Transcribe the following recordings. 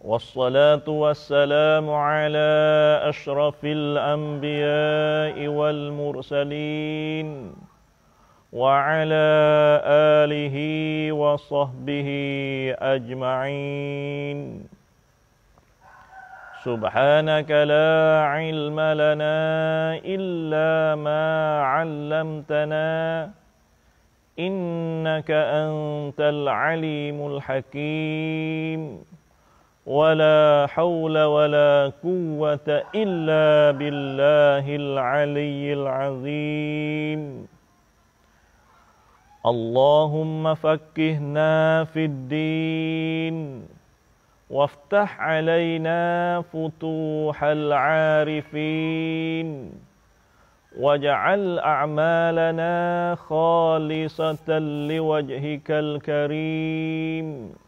والصلاة والسلام على أشرف الأنبياء والمرسلين وعلى آله وصحبه أجمعين سبحانك لا علم لنا إلا ما علمتنا إنك أنت العليم الحكيم ولا حول ولا قوة إلا بالله العلي العظيم اللهم فكهنا في الدين وافتح علينا فتوح العارفين واجعل أعمالنا خالصة لوجهك الكريم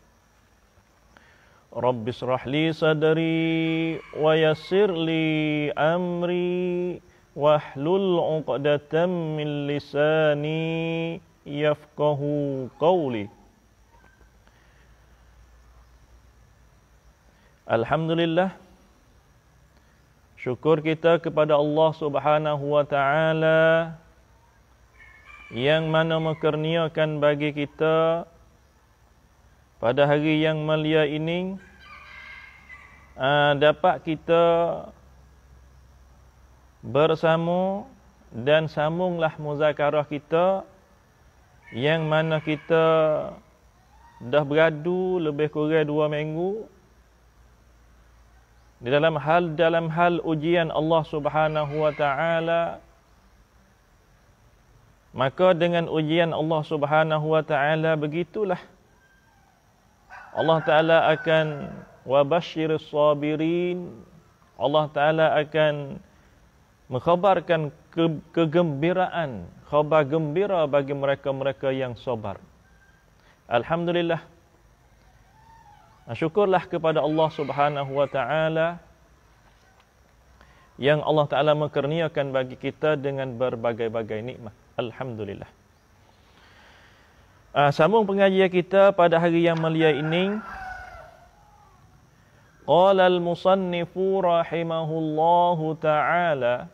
رب اشرح لي صدري ويسر لي امري واحلل عقدة من لساني يفقه قولي الحمد لله شكر كتاب kepada الله سبحانه وتعالى yang mana mengkurniakan bagi kita pada hari yang mulia ini uh, dapat kita bersama dan sambunglah muzakarah kita yang mana kita dah beradu lebih kurang dua minggu di dalam hal dalam hal ujian Allah Subhanahu wa taala maka dengan ujian Allah Subhanahu wa taala begitulah Allah Ta'ala akan wabashir sabirin Allah Ta'ala akan mengkhabarkan ke- kegembiraan khabar gembira bagi mereka-mereka yang sabar Alhamdulillah Syukurlah kepada Allah Subhanahu Wa Ta'ala yang Allah Ta'ala mengkerniakan bagi kita dengan berbagai-bagai nikmat. Alhamdulillah. Uh, sambung pengajian kita pada hari yang mulia ini. Qala al-musannifu rahimahullahu ta'ala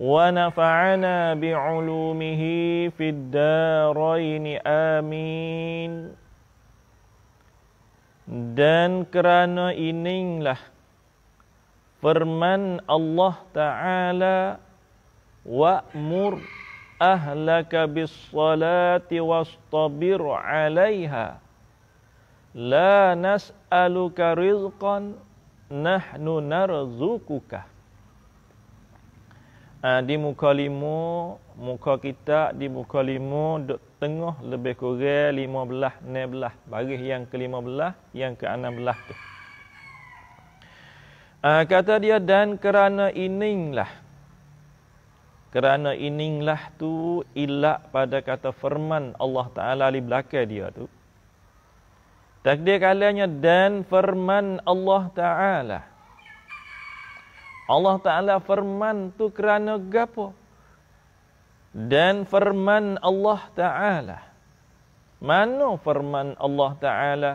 wa nafa'ana bi'ulumihi fid darain amin. Dan kerana inilah firman Allah Ta'ala wa'mur ahlaka bis salati wastabir alaiha la nas'aluka rizqan nahnu narzukuka uh, di muka lima muka kita di muka lima duk tengah lebih kurang lima belah ne belah baris yang ke lima belah yang ke enam belah tu ah, kata dia dan kerana ininlah kerana ininglah tu ilak pada kata firman Allah Ta'ala di belakang dia tu. Takdir kalanya dan firman Allah Ta'ala. Allah Ta'ala firman tu kerana gapo? Dan firman Allah Ta'ala. Mana firman Allah Ta'ala?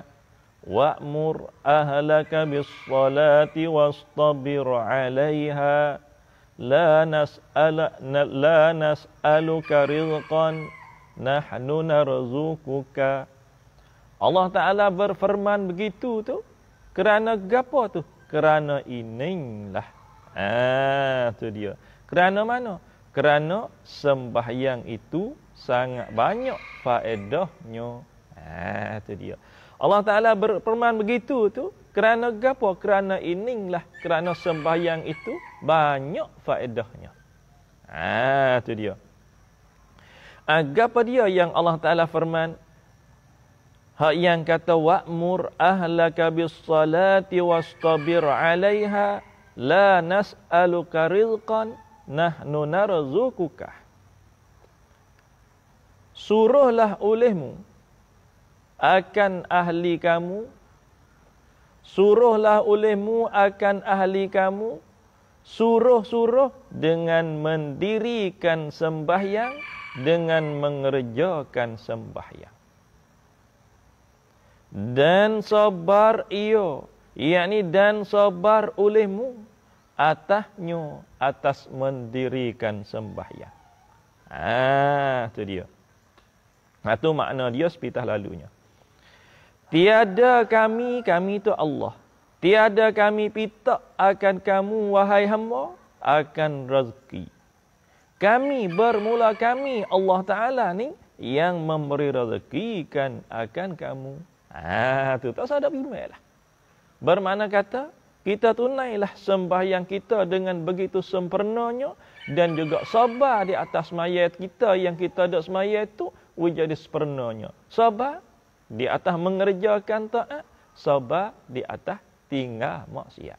Wa'mur ahlaka bis salati wastabir alaiha. لا نسأل لا نسألك رزقا نحن نرزقك Allah Ta'ala berfirman begitu tu Kerana gapo tu? Kerana inilah Ah, tu dia Kerana mana? Kerana sembahyang itu sangat banyak faedahnya Ah, tu dia Allah Ta'ala berfirman begitu tu kerana apa? Kerana ininglah. Kerana sembahyang itu banyak faedahnya. Ah, tu dia. Agapa ha, dia yang Allah Ta'ala firman. Hak yang kata, Wa'mur ahlaka bis salati wastabir alaiha. La nas'aluka rizqan. Nahnu narzukukah. Suruhlah olehmu akan ahli kamu suruhlah olehmu akan ahli kamu suruh-suruh dengan mendirikan sembahyang dengan mengerjakan sembahyang dan sabar ia yakni dan sabar olehmu atasnya atas mendirikan sembahyang ah tu dia Nah, tu makna dia sepitah lalunya. Tiada kami, kami itu Allah. Tiada kami pita akan kamu, wahai hamba, akan rezeki. Kami bermula kami, Allah Ta'ala ni, yang memberi rezeki kan akan kamu. Ah, tu tak sadar bimai lah. Bermakna kata, kita tunailah sembahyang kita dengan begitu sempurnanya dan juga sabar di atas mayat kita yang kita ada semayat itu menjadi sempurnanya. Sabar di atas mengerjakan taat sabar di atas tinggal maksiat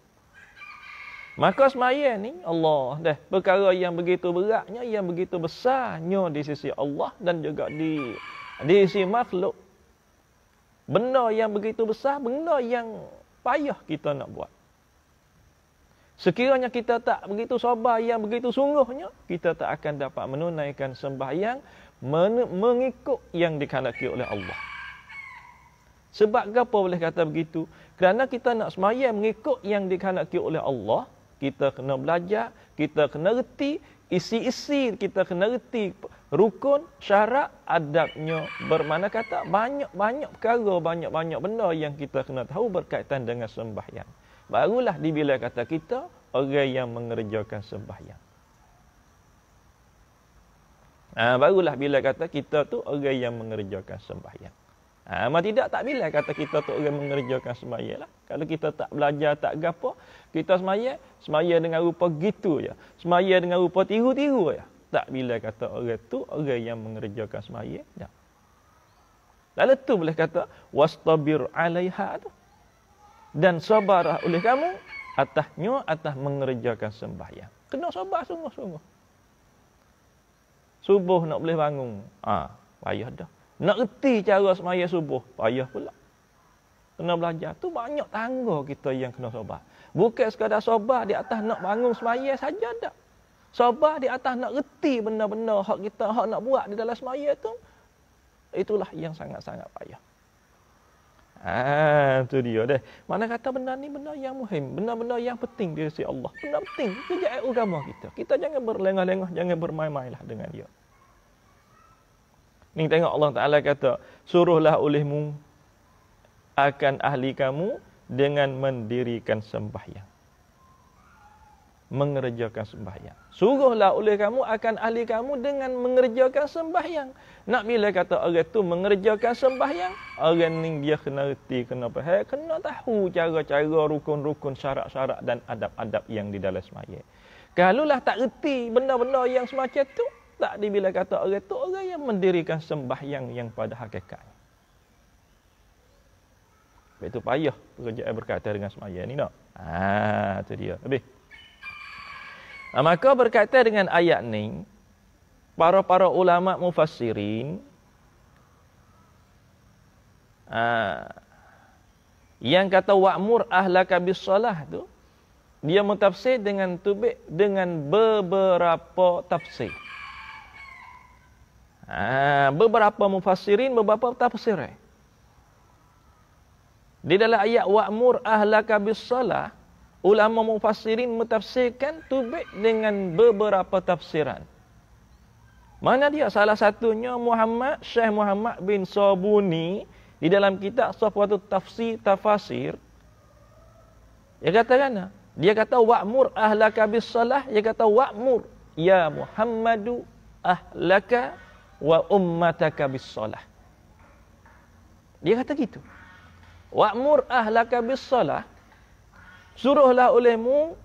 maka semayan ni Allah dah perkara yang begitu beratnya yang begitu besarnya di sisi Allah dan juga di di sisi makhluk benda yang begitu besar benda yang payah kita nak buat Sekiranya kita tak begitu sabar yang begitu sungguhnya, kita tak akan dapat menunaikan sembahyang men- mengikut yang dikandaki oleh Allah. Sebab apa boleh kata begitu? Kerana kita nak semayang mengikut yang dikhanaki oleh Allah, kita kena belajar, kita kena reti, isi-isi kita kena reti rukun, syarat, adabnya. Bermana kata banyak-banyak perkara, banyak-banyak benda yang kita kena tahu berkaitan dengan sembahyang. Barulah dibilang kata kita, orang yang mengerjakan sembahyang. Ha, barulah bila kata kita tu orang yang mengerjakan sembahyang. Ha, Mak tidak tak bila kata kita tak orang mengerjakan semaya lah. Kalau kita tak belajar, tak gapa, kita semaya, semaya dengan rupa gitu ya, Semaya dengan rupa tiru-tiru ya. Tak bila kata orang tu orang yang mengerjakan semaya. Ya. Lalu tu boleh kata, wastabir alaiha tu. Dan sabarah oleh kamu, atasnya atas mengerjakan sembahyang. Kena sabar sungguh-sungguh. Subuh nak boleh bangun. Ah, ha, payah dah. Nak reti cara semaya subuh, payah pula. Kena belajar. Tu banyak tangga kita yang kena sobat. Bukan sekadar sobat di atas nak bangun semaya saja tak. Sobat di atas nak reti benda-benda hak kita, hak nak buat di dalam semaya tu. Itulah yang sangat-sangat payah. Ah, tu dia deh. Mana kata benda ni benda yang muhim, benda-benda yang penting di sisi Allah. Benda penting kerja agama kita. Kita jangan berlengah-lengah, jangan bermain-mainlah dengan dia. Ni tengok Allah Ta'ala kata, suruhlah olehmu akan ahli kamu dengan mendirikan sembahyang. Mengerjakan sembahyang. Suruhlah oleh kamu akan ahli kamu dengan mengerjakan sembahyang. Nak bila kata orang tu mengerjakan sembahyang, orang ni dia kena reti, kena pahal, kena tahu cara-cara rukun-rukun syarat-syarat dan adab-adab yang di dalam semaya. Kalau lah tak reti benda-benda yang semacam tu, tak ada bila kata orang itu orang yang mendirikan sembahyang yang pada hakikat. Sebab itu payah pekerjaan berkaitan dengan semaya ini, tak? Ah, ha, tu dia. Habis. Nah, ha, maka berkaitan dengan ayat ni, para-para ulama mufassirin ah, yang kata wa'mur ahlaka bisalah tu dia mentafsir dengan tubik dengan beberapa tafsir. Ha, beberapa mufassirin, beberapa tafsirin. Di dalam ayat wa'mur ahlaka salah ulama mufassirin mentafsirkan tubik dengan beberapa tafsiran. Mana dia? Salah satunya Muhammad, Syekh Muhammad bin Sabuni di dalam kitab Sofwatu Tafsir Tafasir. Dia kata kan? Dia kata wa'mur ahlaka salah dia kata wa'mur ya Muhammadu ahlaka wa ummataka bis solah. Dia kata gitu. Wa'mur ahlaka bis solah. Suruhlah olehmu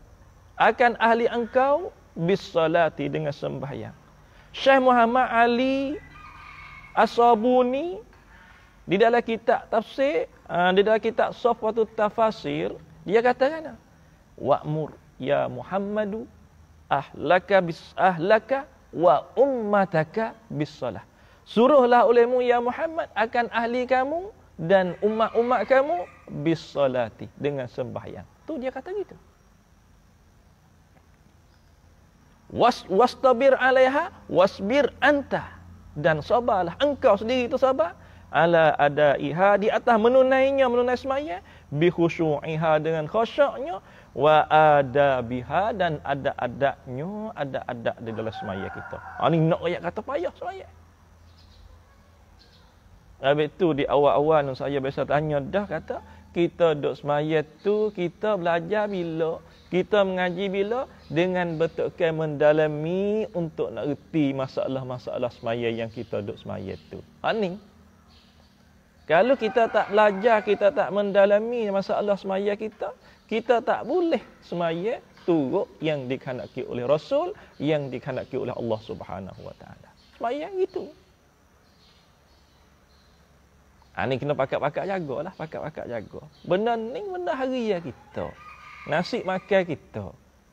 akan ahli engkau bis solati dengan sembahyang. Syekh Muhammad Ali As-Sabuni di dalam kitab tafsir, ah, di dalam kitab Sofwatu Tafasir, dia kata kan? Wa'mur ya Muhammadu ahlaka bis ahlaka wa ummataka bisalah. Suruhlah olehmu ya Muhammad akan ahli kamu dan umat-umat kamu bisalati dengan sembahyang. Tu dia kata gitu. Was wastabir alaiha wasbir anta dan sabarlah engkau sendiri tu sabar ala ada iha di atas menunainya menunai semaya bi khusyu'iha dengan khusyuknya wa ada biha dan ada adanya ada adab di dalam semaya kita. Ha ni nak ayat kata payah semaya. Habis tu di awal-awal saya biasa tanya dah kata kita duk semaya tu kita belajar bila kita mengaji bila dengan betulkan mendalami untuk nak reti masalah-masalah semaya yang kita duk semaya tu. Ha ni kalau kita tak belajar, kita tak mendalami masalah semaya kita, kita tak boleh semaya turut yang dikhanaki oleh Rasul, yang dikhanaki oleh Allah Subhanahu Wa Taala. Semaya itu. Ha, ini kena pakat-pakat jaga lah, pakat-pakat jaga. Benda ni benda harian ya kita. Nasib makan kita.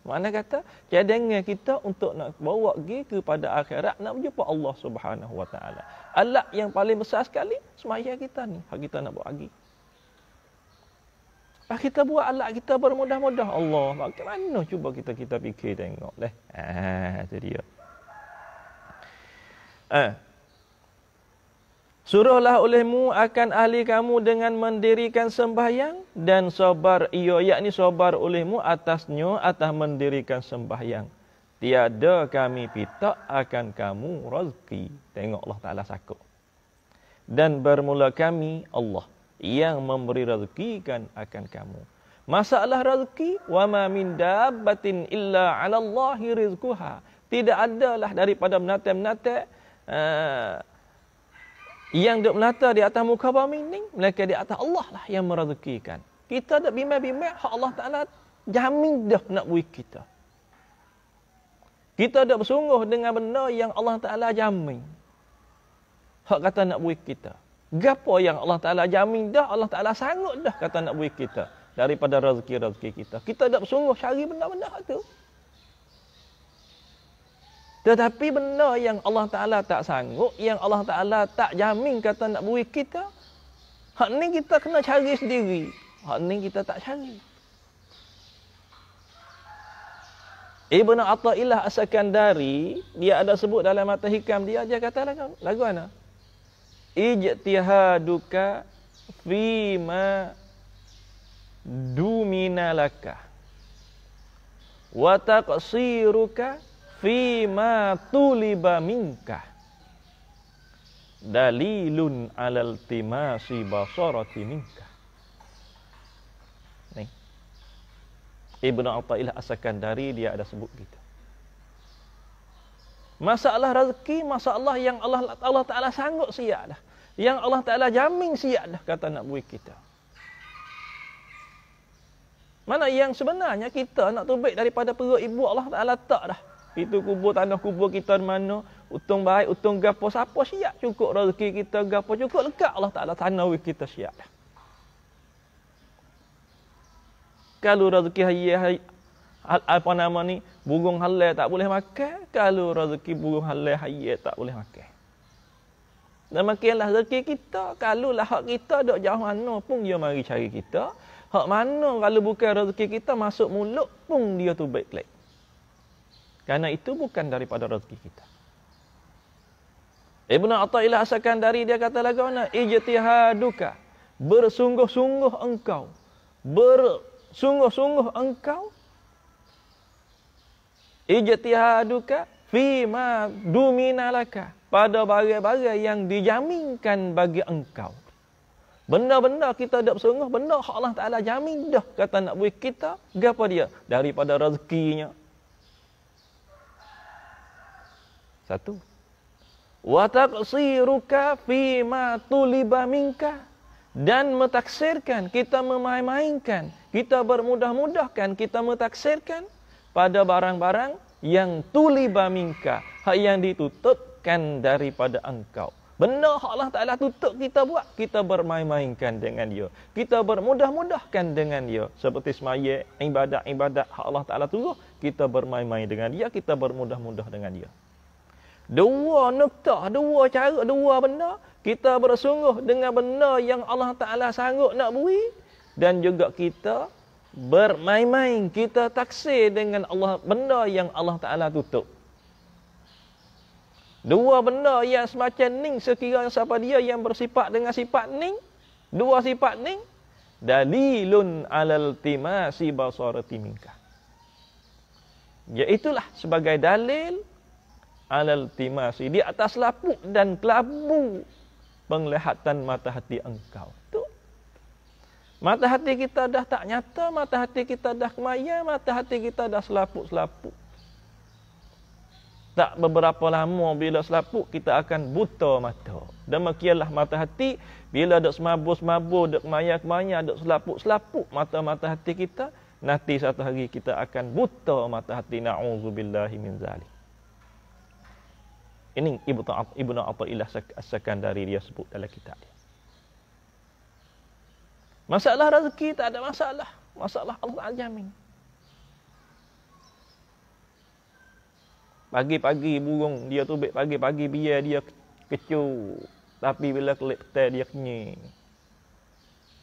Mana kata cadangan kita untuk nak bawa pergi kepada akhirat nak berjumpa Allah Subhanahu Wa alat yang paling besar sekali semayang kita ni. Hak kita nak buat lagi. Hak kita buat alat kita bermudah-mudah. Allah, bagaimana cuba kita kita fikir tengok leh. Ah, itu dia. Ah. Suruhlah olehmu akan ahli kamu dengan mendirikan sembahyang dan sobar iyo yakni sobar olehmu atasnya atas mendirikan sembahyang. Tiada kami pitak akan kamu rezeki. Tengok Allah Ta'ala sakuk. Dan bermula kami Allah yang memberi rezeki kan akan kamu. Masalah rezeki, wa ma min dabbatin illa 'ala Allahi rizquha. Tidak adalah daripada menatap-menatap uh, eh, yang duk melata di atas muka bumi ni, melainkan di atas Allah lah yang merezekikan. Kita dak bimbang-bimbang hak Allah Taala jamin dah nak bagi kita. Kita dah bersungguh dengan benda yang Allah Ta'ala jamin. Hak kata nak buik kita. Gapa yang Allah Ta'ala jamin dah, Allah Ta'ala sanggup dah kata nak buik kita. Daripada rezeki-rezeki kita. Kita dah bersungguh cari benda-benda itu. Tetapi benda yang Allah Ta'ala tak sanggup, yang Allah Ta'ala tak jamin kata nak buik kita, hak ni kita kena cari sendiri. Hak ni kita tak cari. Ibnu Atta'illah asalkan dari dia ada sebut dalam mata hikam dia dia kata lagu, lagu mana? Ijtihaduka fima duminalaka wa taqsiruka fima tuliba minka dalilun alal timasi basarati minka Ibn Atta'ilah asalkan dari dia ada sebut kita. Masalah rezeki, masalah yang Allah Allah Ta'ala sanggup siap dah. Yang Allah Ta'ala jamin siap dah, kata nak buih kita. Mana yang sebenarnya kita nak tubik daripada perut ibu Allah Ta'ala tak dah. Itu kubur tanah kubur kita di mana. Untung baik, untung gapo, siapa siap cukup rezeki kita, gapo cukup lekat Allah Ta'ala tanah kita siap dah. kalau rezeki haye apa nama ni burung halal tak boleh makan kalau rezeki burung halal haye tak boleh makan dan makinlah rezeki kita kalau lah hak kita dok jauh mana pun dia mari cari kita hak mana kalau bukan rezeki kita masuk mulut pun dia tu baik baik. kerana itu bukan daripada rezeki kita Ibn Atta'ilah asalkan dari dia kata lagi lagu ijtihaduka bersungguh-sungguh engkau ber sungguh-sungguh engkau ijtihaduka fi ma duminalaka pada barang-barang yang dijaminkan bagi engkau. Benda-benda kita dak sungguh, benda Allah Taala jamin dah kata nak buih kita, gapo dia? Daripada rezekinya. Satu. Wa taqsiruka fi ma tuliba minka dan metaksirkan kita memain-mainkan, kita bermudah-mudahkan, kita metaksirkan pada barang-barang yang tuli baminka, hak yang ditutupkan daripada engkau. Benar Allah Ta'ala tutup kita buat, kita bermain-mainkan dengan dia. Kita bermudah-mudahkan dengan dia. Seperti semaya, ibadat-ibadat Allah Ta'ala turut, kita bermain-main dengan dia, kita bermudah-mudah dengan dia. Dua nukta, dua cara, dua benda kita bersungguh dengan benda yang Allah Taala sanggup nak bui dan juga kita bermain-main kita taksir dengan Allah benda yang Allah Taala tutup. Dua benda yang semacam ni sekiranya siapa dia yang bersifat dengan sifat ni, dua sifat ni dalilun alal timasi basarati minka. Ya itulah sebagai dalil alal timasi di atas lapuk dan kelabu penglihatan mata hati engkau. Tu. Mata hati kita dah tak nyata, mata hati kita dah kemaya, mata hati kita dah selapuk-selapuk. Tak beberapa lama bila selapuk kita akan buta mata. dan Demikianlah mata hati bila ada semabur-semabur, ada kemaya-kemaya, ada selapuk-selapuk mata-mata hati kita, nanti satu hari kita akan buta mata hati. Nauzubillahi min zalik. Ini Ibnu Athaillah asalkan dari dia sebut dalam kitab dia. Masalah rezeki tak ada masalah. Masalah Allah Ta'ala jamin. Pagi-pagi burung dia tu pagi-pagi biar dia kecuk. Tapi bila kelip petai dia kenyi.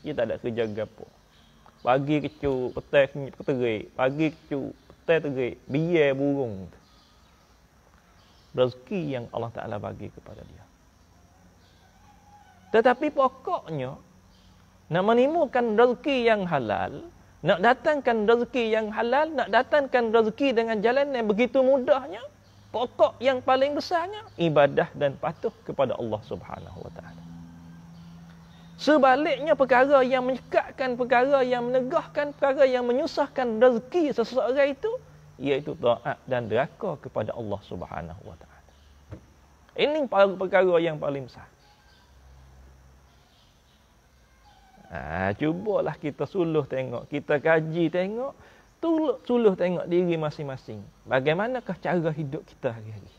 Dia tak ada kerja apa. Pagi kecuk, petai kenyi, terik. Pagi kecuk, petai terik. Biar burung tu rezeki yang Allah Ta'ala bagi kepada dia. Tetapi pokoknya, nak menemukan rezeki yang halal, nak datangkan rezeki yang halal, nak datangkan rezeki dengan jalan yang begitu mudahnya, pokok yang paling besarnya, ibadah dan patuh kepada Allah Subhanahu Wa Ta'ala. Sebaliknya perkara yang menyekatkan, perkara yang menegahkan, perkara yang menyusahkan rezeki seseorang itu, iaitu taat dan deraka kepada Allah Subhanahu wa taala. Ini perkara yang paling besar. Ah, cubalah kita suluh tengok, kita kaji tengok, tuluh suluh tengok diri masing-masing. Bagaimanakah cara hidup kita hari-hari?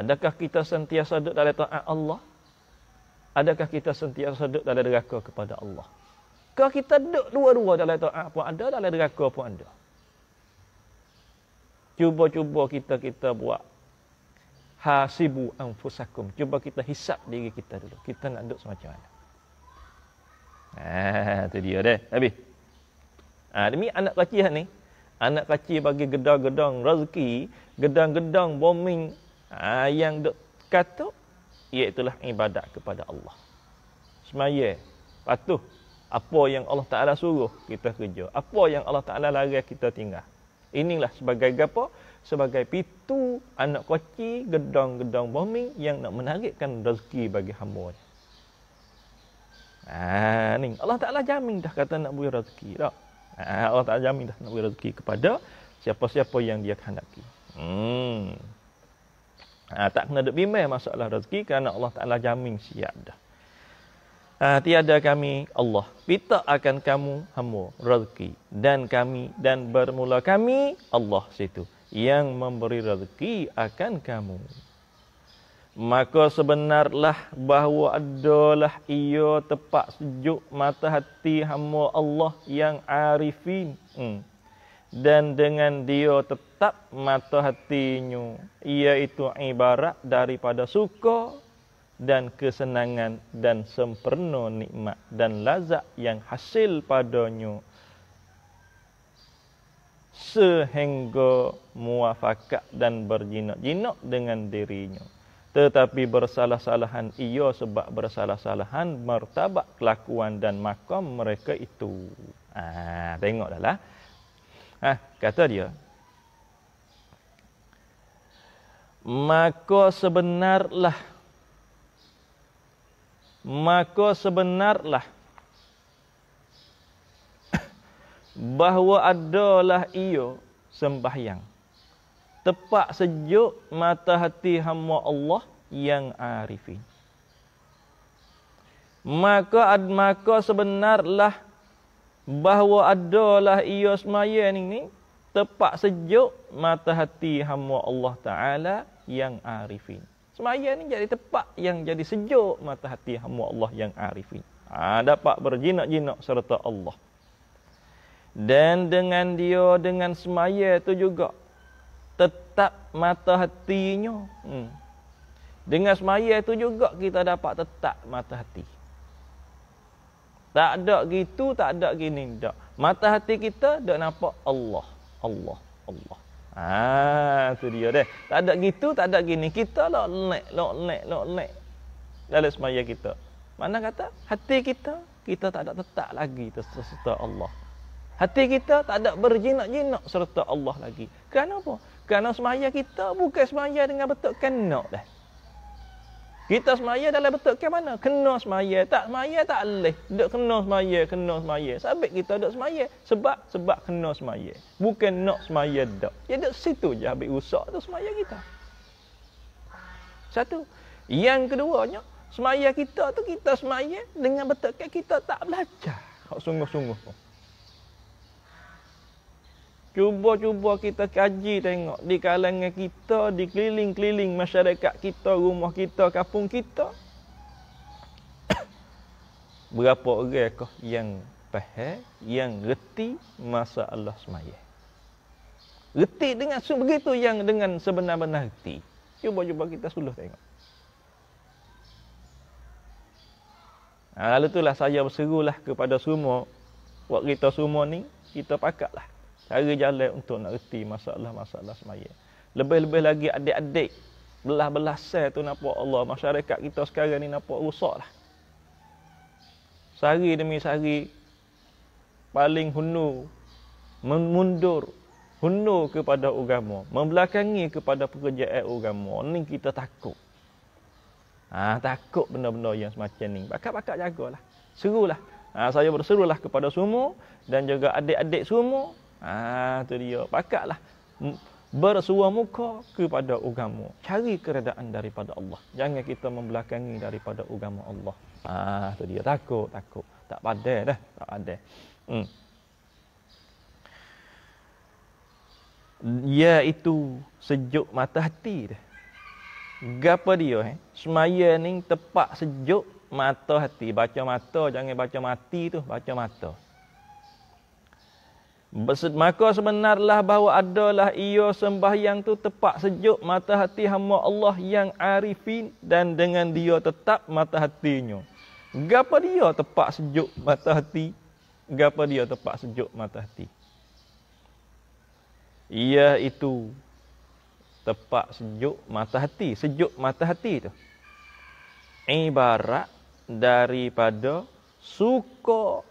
Adakah kita sentiasa duduk dalam taat Allah? Adakah kita sentiasa duduk dalam deraka kepada Allah? Kalau kita duduk dua-dua dalam taat pun ada, dalam deraka pun ada. Cuba-cuba kita kita buat hasibu anfusakum. Cuba kita hisap diri kita dulu. Kita nak duduk semacam mana? Ah, tu dia deh. Nabi. Ah, demi anak kecil ni, anak kecil bagi gedang-gedang rezeki, gedang-gedang bombing ah, yang duk kata iaitulah ibadat kepada Allah. Semaya patuh apa yang Allah Taala suruh kita kerja. Apa yang Allah Taala larang kita tinggal. Inilah sebagai apa? Sebagai pitu anak koci gedong-gedong bombing yang nak menarikkan rezeki bagi hamba Ah Ha, ni. Allah Ta'ala jamin dah kata nak beri rezeki. Tak? Ha, Allah Ta'ala jamin dah nak beri rezeki kepada siapa-siapa yang dia kehendaki. Hmm. Ha, tak kena duk bimbang masalah rezeki kerana Allah Ta'ala jamin siap dah. Uh, tiada kami Allah. Pita akan kamu hamu rezeki dan kami dan bermula kami Allah situ yang memberi rezeki akan kamu. Maka sebenarlah bahawa adalah ia tepat sejuk mata hati hamba Allah yang arifin. Hmm. Dan dengan dia tetap mata hatinya. Iaitu ibarat daripada suka dan kesenangan dan sempurna nikmat dan lazat yang hasil padanya sehingga muafakat dan berjinak-jinak dengan dirinya tetapi bersalah-salahan ia sebab bersalah-salahan martabat kelakuan dan makam mereka itu ah tengoklah lah. ah kata dia maka sebenarlah maka sebenarlah bahawa adalah ia sembahyang tepat sejuk mata hati hamba Allah yang arifin maka ad maka sebenarlah bahawa adalah ia semaya ini ni tepat sejuk mata hati hamba Allah taala yang arifin Semaya ni jadi tempat yang jadi sejuk mata hati hamba Allah yang arifin. Ha, dapat berjinak-jinak serta Allah. Dan dengan dia, dengan semaya itu juga. Tetap mata hatinya. Hmm. Dengan semaya itu juga kita dapat tetap mata hati. Tak ada gitu, tak ada gini. Tak. Mata hati kita dah nampak Allah. Allah. Allah. Ah, ha, tu dia dah. Tak ada gitu, tak ada gini. Kita lok lek lok lek lok lek. Dalam semaya kita. Mana kata? Hati kita kita tak ada tetap lagi serta Allah. Hati kita tak ada berjinak-jinak serta Allah lagi. Kenapa? Kerana semaya kita bukan semaya dengan betul kenak dah. Kita semaya dalam betul ke mana? Kena semaya. Tak semaya tak leh. Duk kena semaya, kena semaya. Sabit kita duk semaya. Sebab, sebab kena semaya. Bukan nak semaya tak. Ya duk situ je habis rusak tu semaya kita. Satu. Yang keduanya, semaya kita tu kita semaya dengan betul ke kita tak belajar. Sungguh-sungguh tu. -sungguh. Cuba-cuba kita kaji tengok di kalangan kita, di keliling-keliling masyarakat kita, rumah kita, kampung kita. Berapa orang kah yang faham, yang reti masa Allah semaya? Reti dengan begitu yang dengan sebenar-benar reti. Cuba-cuba kita suluh tengok. Nah, ha, lalu itulah saya berserulah kepada semua, buat kita semua ni, kita pakatlah cara jalan untuk nak reti masalah-masalah semaya. Lebih-lebih lagi adik-adik belah-belah sel tu nampak Allah. Masyarakat kita sekarang ni nampak rosak lah. Sehari demi sehari, paling hunu, memundur hunu kepada agama, membelakangi kepada pekerjaan agama. Ni kita takut. Ha, takut benda-benda yang semacam ni. Bakat-bakat jagalah. Serulah. Ha, saya berserulah kepada semua dan juga adik-adik semua Ah tu dia. Pakatlah bersuah muka kepada agama. Cari keredaan daripada Allah. Jangan kita membelakangi daripada agama Allah. Ah tu dia. Takut, takut. Tak padah dah, tak ada. Hmm. Ya itu sejuk mata hati dah. Gapa dia eh? Semaya ni tepat sejuk mata hati. Baca mata, jangan baca mati tu, baca mata. Hmm. Maka sebenarlah bahawa adalah ia sembahyang tu tepat sejuk mata hati hamba Allah yang arifin dan dengan dia tetap mata hatinya. Gapa dia tepat sejuk mata hati? Gapa dia tepat sejuk mata hati? Ia itu tepat sejuk mata hati. Sejuk mata hati itu. Ibarat daripada suka,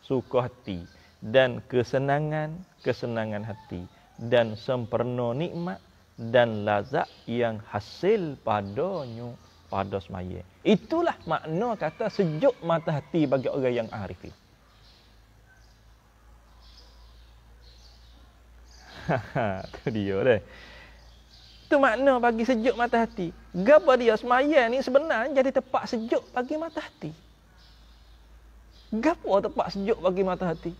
suka Suka hati dan kesenangan kesenangan hati dan sempurna nikmat dan lazat yang hasil padanya pada semaya. Itulah makna kata sejuk mata hati bagi orang yang arif. Itu dia dah. Itu makna bagi sejuk mata hati. Gapa dia semaya ni sebenarnya jadi tempat sejuk bagi mata hati. Gapa tempat sejuk bagi mata hati?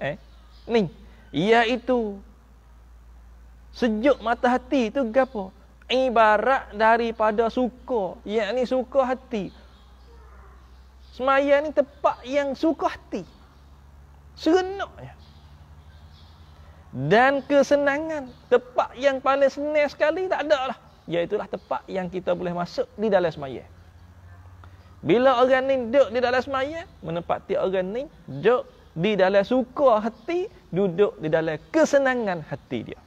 Eh? Ni, itu sejuk mata hati itu gapo? Ibarat daripada suka, yakni suka hati. Semaya ni tempat yang suka hati. Serenaknya. Dan kesenangan, tempat yang paling senang sekali tak ada lah. Iaitulah tempat yang kita boleh masuk di dalam semaya. Bila orang ni duduk di dalam semaya, menempati orang ni duduk di dalam suka hati duduk di dalam kesenangan hati dia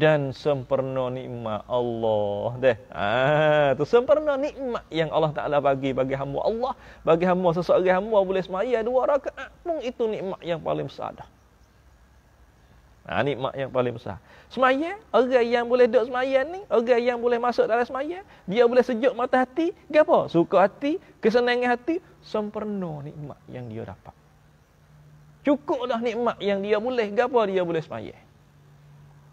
dan sempurna nikmat Allah deh ah tu sempurna nikmat yang Allah Taala bagi bagi hamba Allah bagi hamba seseorang hamba boleh semaya dua rakaat pun itu nikmat yang paling besar dah Ha, ini mak yang paling besar. Semaya, orang yang boleh duduk semaya ni, orang yang boleh masuk dalam semaya, dia boleh sejuk mata hati, ke apa? Suka hati, kesenangan hati, sempurna nikmat yang dia dapat. Cukup dah nikmat yang dia boleh, ke apa dia boleh semaya.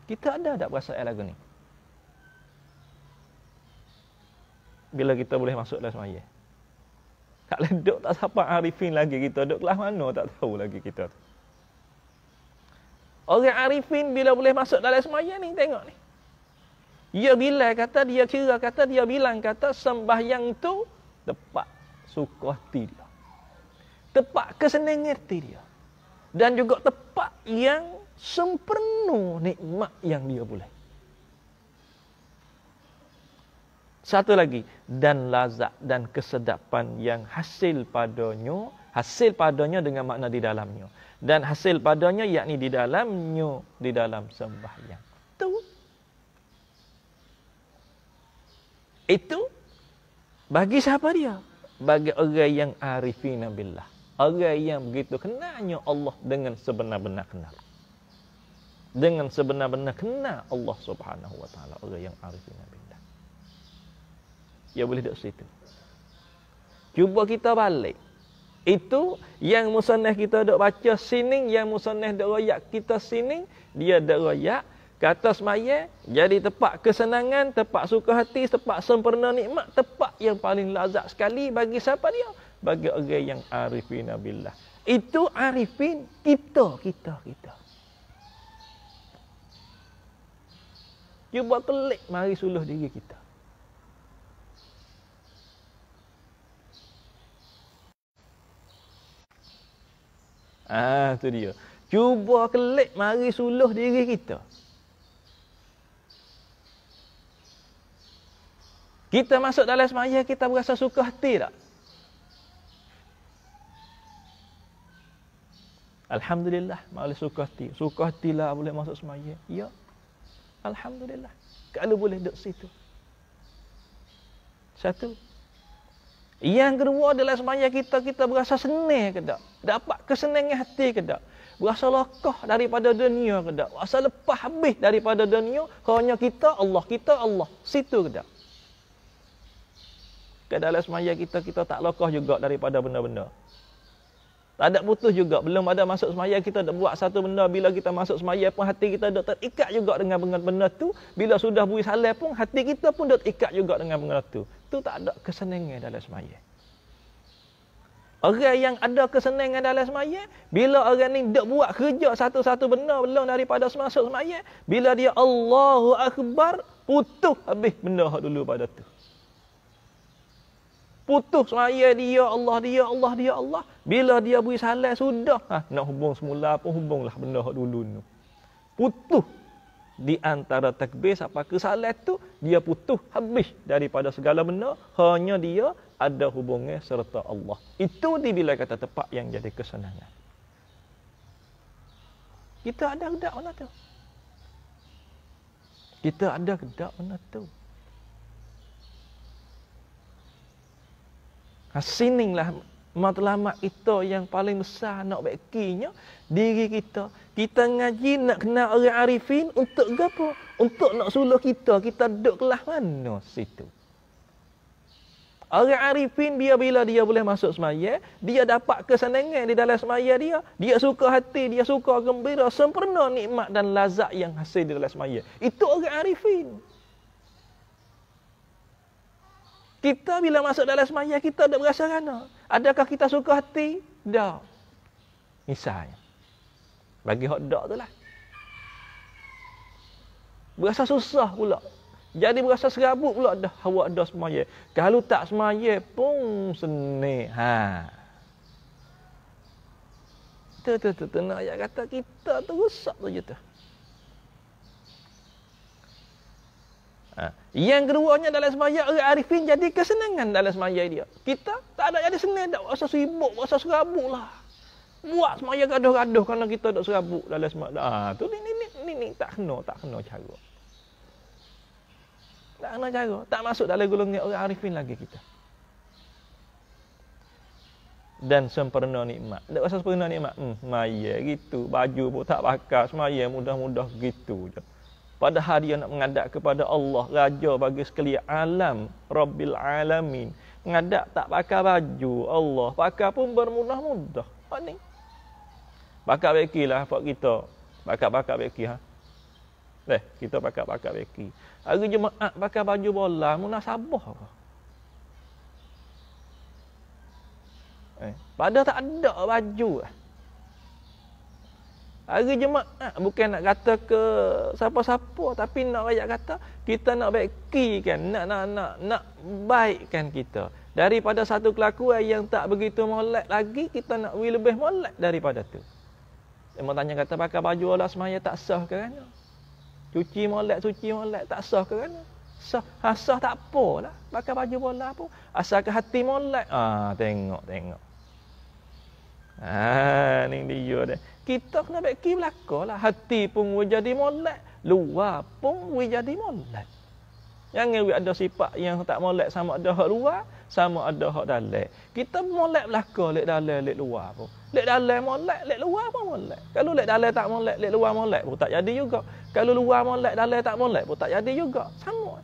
Kita ada tak perasaan lagu ni? Bila kita boleh masuk dalam semaya. Tak boleh duduk, tak sapa arifin ha, lagi kita duduk. Kelah mana tak tahu lagi kita tu. Orang arifin bila boleh masuk dalam semaya ni tengok ni. Dia bilang kata, dia kira kata, dia bilang kata sembahyang tu tepat suka hati dia. Tepat kesenangan hati dia. Dan juga tepat yang sempurna nikmat yang dia boleh. Satu lagi, dan lazat dan kesedapan yang hasil padanya, hasil padanya dengan makna di dalamnya dan hasil padanya yakni di dalam nyu di dalam sembahyang itu itu bagi siapa dia bagi orang yang arifin, billah orang yang begitu kenanya Allah dengan sebenar-benar kenal dengan sebenar-benar kenal Allah Subhanahu wa taala orang yang arifin billah ya boleh dekat situ cuba kita balik itu yang musanneh kita dok baca sining yang musanneh dok royak kita sining dia dok royak kata semaya jadi tempat kesenangan tempat suka hati tempat sempurna nikmat tempat yang paling lazat sekali bagi siapa dia bagi orang yang arifin billah itu arifin kita kita kita cuba klik mari suluh diri kita Ah tu dia. Cuba kelik mari suluh diri kita. Kita masuk dalam semaya kita berasa suka hati tak? Alhamdulillah, boleh suka hati. Suka hatilah boleh masuk semaya. Ya. Alhamdulillah. Kalau boleh duduk situ. Satu. Yang kedua adalah semaya kita kita berasa senang ke tak? Dapat kesenangan hati ke tak? Berasa lekah daripada dunia ke tak? Berasa lepas habis daripada dunia hanya kita Allah, kita Allah. Situ ke tak? Kadang-kadang semaya kita kita tak lekah juga daripada benda-benda. Tak ada putus juga. Belum ada masuk semayang, kita ada buat satu benda. Bila kita masuk semayang pun, hati kita dah terikat juga dengan benda-benda tu. Bila sudah bui salai pun, hati kita pun dah terikat juga dengan benda tu. Tu tak ada kesenangan dalam semayang. Orang yang ada kesenangan dalam semaya, bila orang ni dia buat kerja satu-satu benda belum daripada semasuk semaya, bila dia Allahu Akbar, putuh habis benda dulu pada tu putus semaya dia ya Allah dia ya Allah dia ya Allah bila dia beri salam sudah ha, nak hubung semula pun hubunglah benda hak dulu ni putus di antara takbir sampai ke salam tu dia putus habis daripada segala benda hanya dia ada hubungnya serta Allah itu dibila kata tepat yang jadi kesenangan kita ada kedak mana tu kita ada kedak mana tu Sining lah matlamat kita yang paling besar nak bekinya diri kita. Kita ngaji nak kenal orang arifin untuk apa? Untuk nak suluh kita, kita duduk kelas mana situ? Orang arifin dia bila dia boleh masuk semaya, dia dapat kesenangan di dalam semaya dia. Dia suka hati, dia suka gembira, sempurna nikmat dan lazat yang hasil di dalam semaya. Itu orang arifin. Kita bila masuk dalam semaya kita ada berasa rana. Adakah kita suka hati? Tak. Misalnya. Bagi hotdog tu lah. Berasa susah pula. Jadi berasa serabut pula dah hawa dah semaya. Kalau tak semaya pun seni. Ha. Tu tu tu nak ayat kata kita tu rusak tu je tu. Ha. Yang keduanya dalam semayang eh, arifin jadi kesenangan dalam semayang dia. Kita tak ada jadi senang, tak rasa sibuk, rasa serabut lah. Buat semayang gaduh-gaduh kerana kita tak serabut dalam semayang. Ha, tu ni, ni, ni, ni, ni, tak kena, tak kena cara. Tak kena cara. Tak masuk dalam golongan orang eh, arifin lagi kita. Dan sempurna nikmat. Tak rasa sempurna nikmat. Hmm, semayang gitu. Baju pun tak pakai. Semayang mudah-mudah gitu je pada hari yang nak mengadap kepada Allah Raja bagi sekalian alam Rabbil Alamin mengadap tak pakai baju Allah pakai pun bermudah-mudah apa ni pakai beki lah apa kita pakai-pakai beki ha Eh, kita pakai-pakai beki hari jemaat pakai baju bola munasabah apa eh, pada tak ada baju lah Hari jemaah ah, bukan nak kata ke siapa-siapa tapi nak rakyat kata kita nak baik kan nak nak nak nak baikkan kita daripada satu kelakuan eh, yang tak begitu molek lagi kita nak wi lebih molek daripada tu. Emak tanya kata pakai baju Allah semaya tak sah ke kan? Cuci molek cuci molek tak sah ke kan? Sah, ha, sah tak apalah. Pakai baju bola pun asal ke hati molek. Ah tengok tengok. Ah ni dia kita kena beki belakalah hati pun boleh jadi molek luar pun boleh jadi molek yang ngewi ada sifat yang tak molek sama ada hak luar sama ada hak dalam kita molek belaka lek dalam lek luar pun lek dalam molek lek luar pun molek kalau lek dalam tak molek lek luar molek pun tak jadi juga kalau luar molek dalam tak molek pun tak jadi juga sama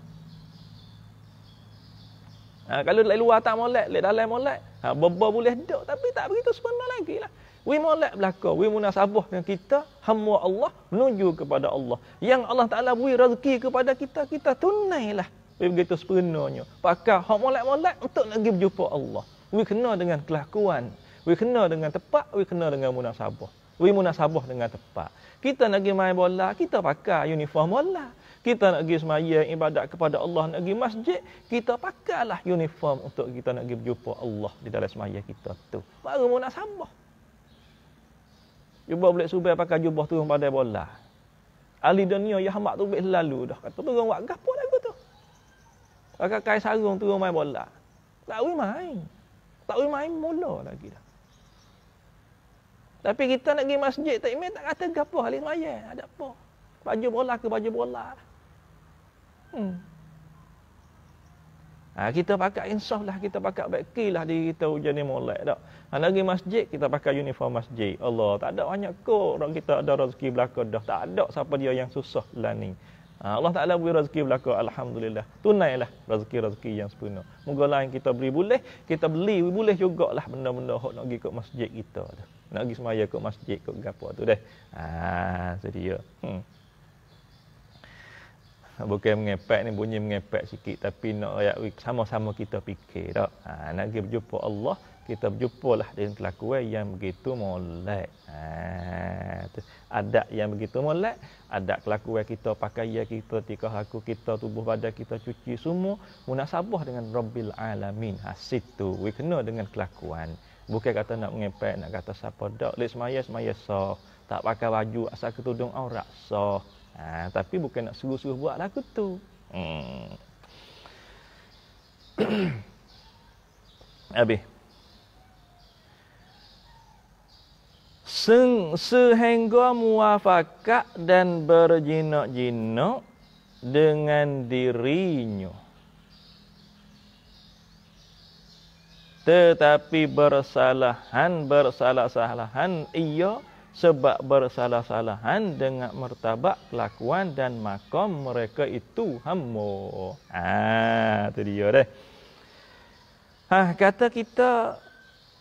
Ha, kalau lek luar tak molek, lek dalam molek, ha, boleh duduk. Tapi tak begitu sebenar lagi lah. We molek belaka, we munasabah dengan kita, hamba Allah menuju kepada Allah. Yang Allah Ta'ala beri rezeki kepada kita, kita tunailah. We begitu sepenuhnya. Pakai, hak molek-molek untuk nak pergi berjumpa Allah. We kena dengan kelakuan. We kena dengan tepat, we kena dengan munasabah. We munasabah dengan tepat. Kita nak pergi main bola, kita pakai uniform bola. Kita nak pergi semayang ibadat kepada Allah, nak pergi masjid, kita pakailah uniform untuk kita nak pergi berjumpa Allah di dalam semayang kita tu. Baru munasabah. Jubah boleh subai pakai jubah turun pada bola. Ali dunia yang hamak tu boleh lalu dah. Kata turun buat gapo lagu tu. Pakai kain sarung turun main bola. Tak boleh main. Tak boleh main mula lagi dah. Tapi kita nak pergi masjid tak imej tak kata gapo ahli semaya. Ada apa? Baju bola ke baju bola. Hmm. Ha, kita pakai insaf lah, kita pakai beki lah di kita hujan ni mulai tak. Ha, nak masjid, kita pakai uniform masjid. Allah, tak ada banyak kok orang kita ada rezeki belakang dah. Tak ada siapa dia yang susah lah ni. Ha, Allah Ta'ala beri rezeki belakang, Alhamdulillah. Tunailah rezeki-rezeki yang sepenuhnya. Moga lain kita beri boleh, kita beli boleh juga lah benda-benda yang nak pergi ke masjid kita tu. Nak pergi semaya ke masjid, ke gapa tu deh. Ah, ha, sedia. Hmm bukan mengepek ni bunyi mengepek sikit tapi nak ayat sama-sama kita fikir tak ha, nak pergi berjumpa Allah kita berjumpalah dengan kelakuan yang begitu molek ha, adat yang begitu molek ada kelakuan kita pakaian kita tikah aku kita tubuh badan kita cuci semua munasabah dengan Rabbil Alamin ha, situ we kena dengan kelakuan bukan kata nak mengepek nak kata siapa dak lek semaya semaya sah tak pakai baju asal ketudung aurat sah Ha, tapi bukan nak suruh-suruh buat lagu tu. Hmm. Abi. Seng sehingga muafakat dan berjinak-jinak dengan dirinya. Tetapi bersalahan, bersalah-salahan ia sebab bersalah-salahan dengan mertabak kelakuan dan makam mereka itu hamba. Ha, tu dia deh. Ha, kata kita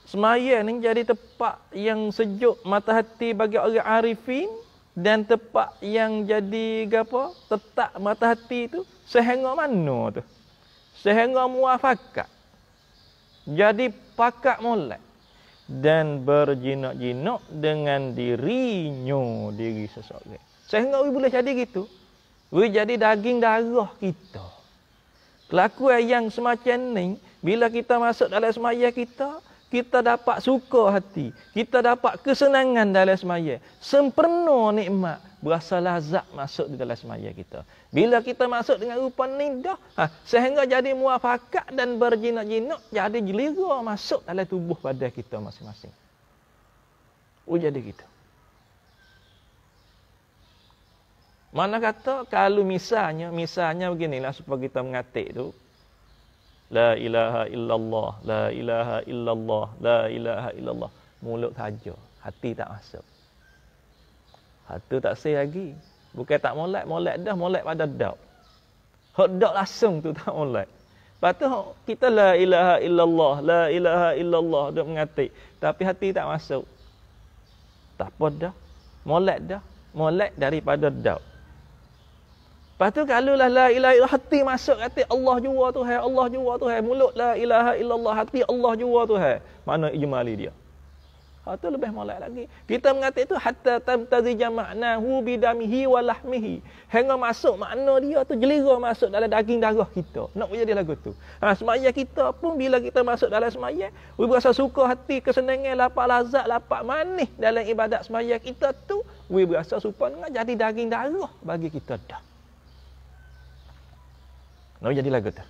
semayan ni jadi tempat yang sejuk mata hati bagi orang arifin dan tempat yang jadi gapo tetak mata hati tu sehingga mana tu? Sehingga muafakat. Jadi pakat molek dan berjinak-jinak dengan dirinya diri seseorang. Saya we boleh jadi gitu. We jadi daging darah kita. Kelakuan yang semacam ni, bila kita masuk dalam semaya kita, kita dapat suka hati. Kita dapat kesenangan dalam semaya. Sempurna nikmat, berasa lazat masuk di dalam semaya kita. Bila kita masuk dengan rupa nidah, ha, sehingga jadi muafakat dan berjinak-jinak, jadi jeliru masuk dalam tubuh badan kita masing-masing. Oh jadi kita. Mana kata kalau misalnya, misalnya begini lah supaya kita mengatik tu. La ilaha illallah, la ilaha illallah, la ilaha illallah. Mulut saja, hati tak masuk. Hati tak sih lagi. Bukan tak molat, molat dah, molat pada dak. Hak dak langsung tu tak molat. Lepas kita la ilaha illallah, la ilaha illallah duk mengatik. Tapi hati tak masuk. Tak apa dah. Molat dah. Molat daripada dak. Lepas tu kalau lah la ilaha illallah hati masuk kata Allah jua tu hai, Allah jua tu hai. Mulut la ilaha illallah hati Allah jua tu hai. Mana ijmali dia? Ha, tu lebih molek lagi. Kita mengata itu hatta tamtazija ma'nahu bidamihi wa lahmihi. Hingga masuk makna dia tu jelira masuk dalam daging darah kita. Nak punya dia lagu tu. Ha, semaya kita pun bila kita masuk dalam semaya, we berasa suka hati, kesenangan, lapar lazat, lapar manis dalam ibadat semaya kita tu, we berasa suka dengan jadi daging darah bagi kita dah. Nak jadi lagu tu.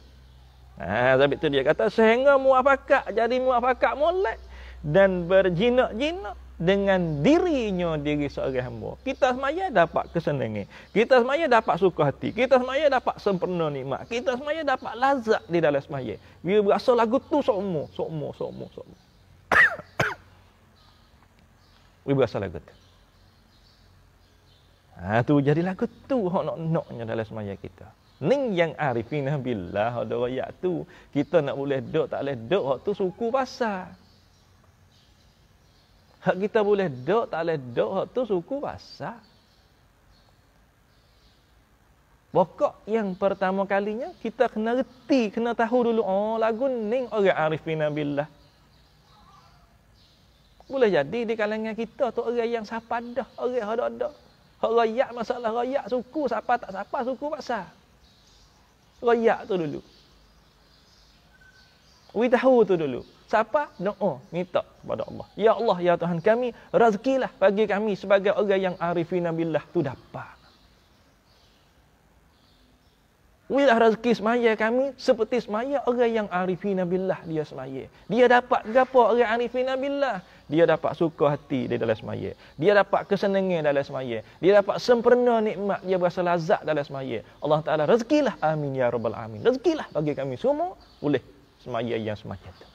Ha, sebab tu dia kata sehingga muafakat jadi muafakat molek dan berjinak-jinak dengan dirinya diri seorang hamba. Kita semaya dapat kesenangan. Kita semaya dapat suka hati. Kita semaya dapat sempurna nikmat. Kita semaya dapat lazat di dalam semaya. Bila berasa lagu tu sokmo, sokmo, sokmo, sokmo. Bila berasa lagu tu. Ha, tu jadi lagu tu hak nok-noknya dalam semaya kita. Ning yang arifin billah ya tu. Kita nak boleh dok tak boleh dok hak tu suku pasal. Hak kita boleh dok tak boleh dok hak tu suku bahasa. Pokok yang pertama kalinya kita kena reti, kena tahu dulu oh lagu ning orang arifin billah. Boleh jadi di kalangan kita tu orang yang siapa dah, orang ada ada. Hak rakyat masalah rakyat suku siapa tak siapa suku bahasa. Rakyat tu dulu. Kita tahu tu dulu siapa doa minta oh, kepada Allah ya Allah ya Tuhan kami rezekilah bagi kami sebagai orang yang arifina billah tu dapat Wilah rezeki semaya kami seperti semaya orang yang arifina billah dia semaya. Dia dapat apa orang arifina billah? Dia dapat suka hati di dalam semaya. Dia dapat kesenangan dalam semaya. Dia dapat sempurna nikmat. Dia berasa lazat dalam semaya. Allah Ta'ala rezekilah. Amin ya Rabbal Amin. Rezekilah bagi kami semua oleh semaya yang semaya itu.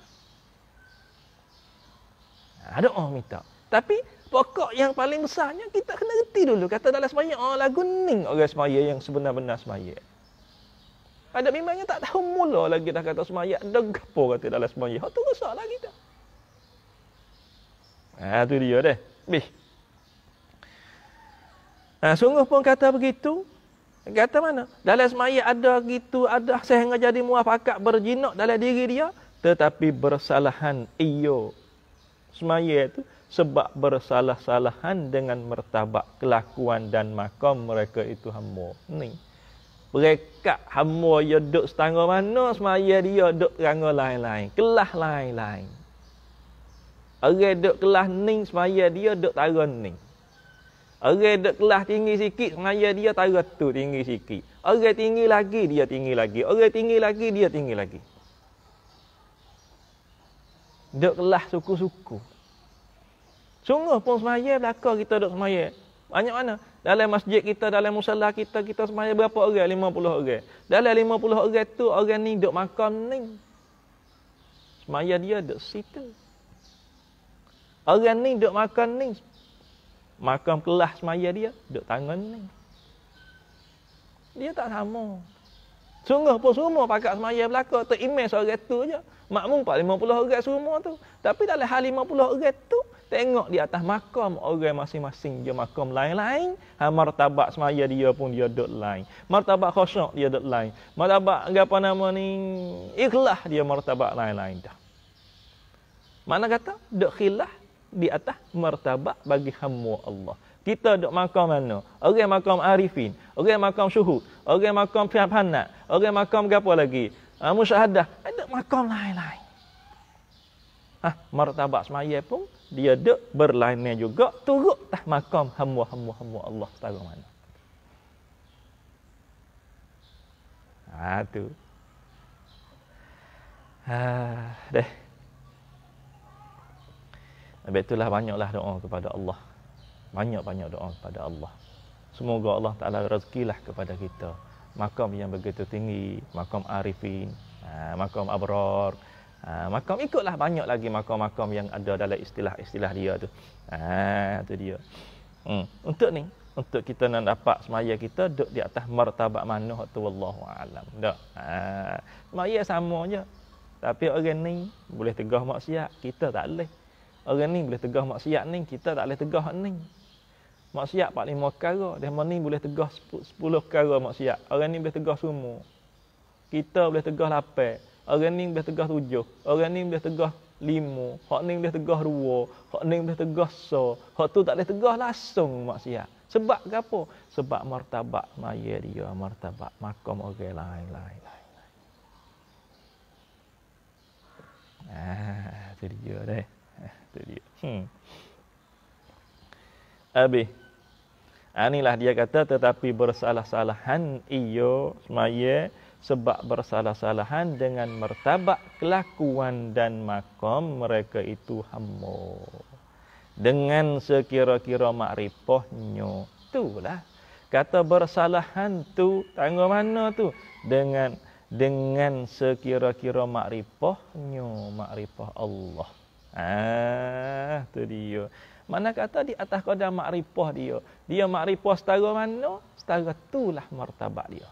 Ada orang minta. Tapi pokok yang paling besarnya kita kena reti dulu. Kata dalam semaya, oh lagu ning orang semaya yang sebenar-benar semaya. Ada memangnya tak tahu mula lagi dah kata semaya. Ada gapo kata dalam semaya. Itu rosak lah kita. Ah, ha, tu dia deh. Bih. Ha, sungguh pun kata begitu. Kata mana? Dalam semaya ada gitu, ada sehingga jadi muafakat berjinak dalam diri dia. Tetapi bersalahan iyo semaya itu sebab bersalah-salahan dengan mertabak kelakuan dan makam mereka itu hamba. Ni. Mereka hamba ya duduk setangga mana semaya dia duduk rangga lain-lain. Kelah lain-lain. Orang duduk kelah ni semaya dia duduk tara ni. Orang duduk kelah tinggi sikit semaya dia tara tu tinggi sikit. Orang tinggi lagi dia tinggi lagi. Orang tinggi lagi. Dia tinggi lagi duduk kelas suku-suku. Sungguh pun semaya belakang kita duduk semaya. Banyak mana? Dalam masjid kita, dalam musalah kita, kita semaya berapa orang? 50 orang. Dalam 50 orang tu, orang ni duduk makam ni. Semaya dia duduk situ. Orang ni duduk makam ni. Makam kelas semaya dia, duduk tangan ni. Dia tak sama. Sungguh pun semua pakat semaya belakang. Terimeh seorang tu je. Makmum 50 orang semua tu. Tapi dalam hal 50 orang tu, tengok di atas makam orang masing-masing je makam lain-lain. Ha, martabak semaya dia pun dia dot lain. Martabak khosok dia dot lain. Martabak apa nama ni, ikhlas dia martabak lain-lain dah. Mana kata? Duduk khilah di atas martabak bagi hamba Allah kita duk makam mana? Orang makam arifin, orang makam syuhud, orang makam fihanat, orang makam apa lagi? Ha, musyahadah, ada eh, makam lain-lain. Ah, Ha, martabat semaya pun dia duk berlainnya juga turut tak lah makam hamwa hamwa hamwa Allah taala mana. Ha tu. Ha deh. Habis itulah banyaklah doa kepada Allah banyak-banyak doa kepada Allah. Semoga Allah Ta'ala rezekilah kepada kita. Makam yang begitu tinggi, makam Arifin, ha, makam Abrar, ha, makam ikutlah banyak lagi makam-makam yang ada dalam istilah-istilah dia tu. Ah, tu dia. Hmm. Untuk ni, untuk kita nak dapat semaya kita duduk di atas martabat mana tu wallahu alam. Dak. Semaya sama je. Tapi orang ni boleh tegah maksiat, kita tak boleh. Orang ni boleh tegah maksiat ni, kita tak boleh tegah ni maksiat pak lima perkara dia mana ni boleh tegah 10 perkara maksiat orang ni boleh tegah semua kita boleh tegah 8 orang ni boleh tegah tujuh, orang ni boleh tegah 5 hak ni boleh tegah 2 hak ni boleh tegah 1 hak tu tak boleh tegah langsung maksiat sebab apa sebab martabat maya dia martabat makam orang okay, lain lain lain ah tu dia deh ah, tu dia hmm. Abi, Anilah ah, dia kata tetapi bersalah-salahan iyo semaya sebab bersalah-salahan dengan mertabak kelakuan dan makom mereka itu hamo. Dengan sekira-kira makrifahnya. Itulah kata bersalahan tu tangga mana tu dengan dengan sekira-kira makrifahnya makrifah Allah. Ah tu dia. Mana kata di atas kodam makrifah dia. Dia makrifah setara mana? Setara itulah martabat dia.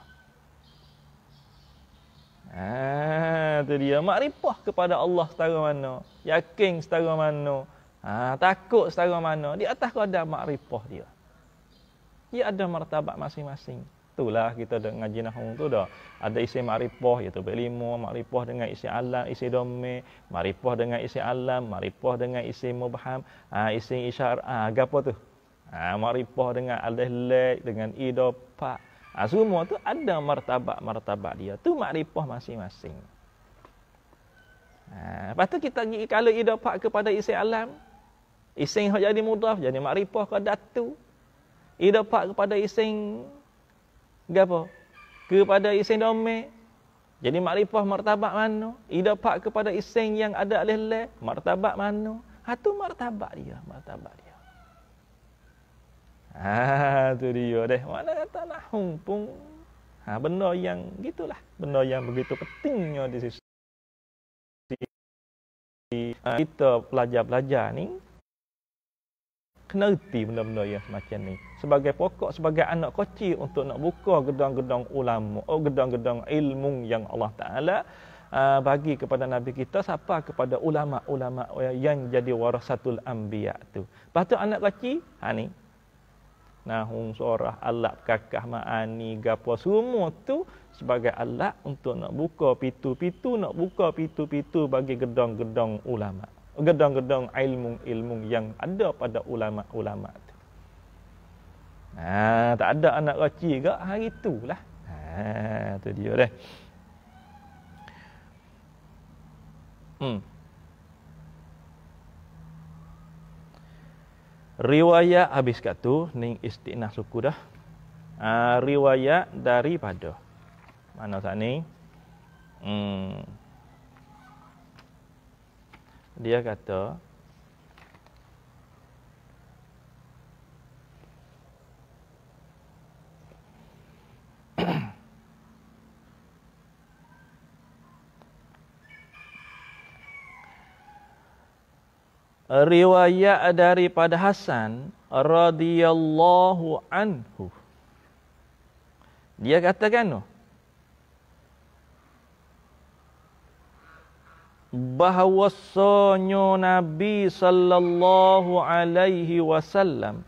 Ah, tu dia makrifah kepada Allah setara mana? Yakin setara mana? Ah, takut setara mana? Di atas kodam makrifah dia. Dia ada martabat masing-masing itulah kita dengan ngaji nahwu tu dah ada isi ma'rifah iaitu ya, bab lima ma'rifah dengan isi alam isi domme ma'rifah dengan isi alam ma'rifah dengan isi mubham ha, isi isyar ha, apa tu ha, ma'rifah dengan alaih dengan idopa ha, semua tu ada martabak-martabak dia tu ma'rifah masing-masing ha, lepas tu kita pergi kalau idopa kepada isi alam isi yang jadi mudaf jadi ma'rifah ke datu idopa kepada isi Gapo? Kepada isin dome. Jadi makrifah martabat mana? pak kepada Iseng yang ada alih le, martabat mana? Hatu martabat dia, Martabak dia. ah tu dia deh. Mana kata nak humpung? Ha benda yang gitulah, benda yang begitu pentingnya di sisi ha, kita pelajar-pelajar ni kena erti benda-benda yang semacam ni sebagai pokok sebagai anak kecil untuk nak buka gedang-gedang ulama oh gedang-gedang ilmu yang Allah Taala uh, bagi kepada nabi kita siapa kepada ulama-ulama yang jadi warasatul anbiya tu patut anak kecil ha ni nahung surah alaq kakah maani gapo semua tu sebagai alat untuk nak buka pintu-pintu nak buka pintu-pintu bagi gedang-gedang ulama gedung-gedung ilmu-ilmu yang ada pada ulama-ulama tu. Ha, tak ada anak raci ke hari itulah. Ha, tu dia dah. Hmm. Riwayat habis kat tu ning istinah suku dah. Ha, riwayat daripada mana sat ni? Hmm dia kata riwayat daripada Hasan radhiyallahu anhu dia katakan tu oh, no? bahwasanya Nabi sallallahu alaihi wasallam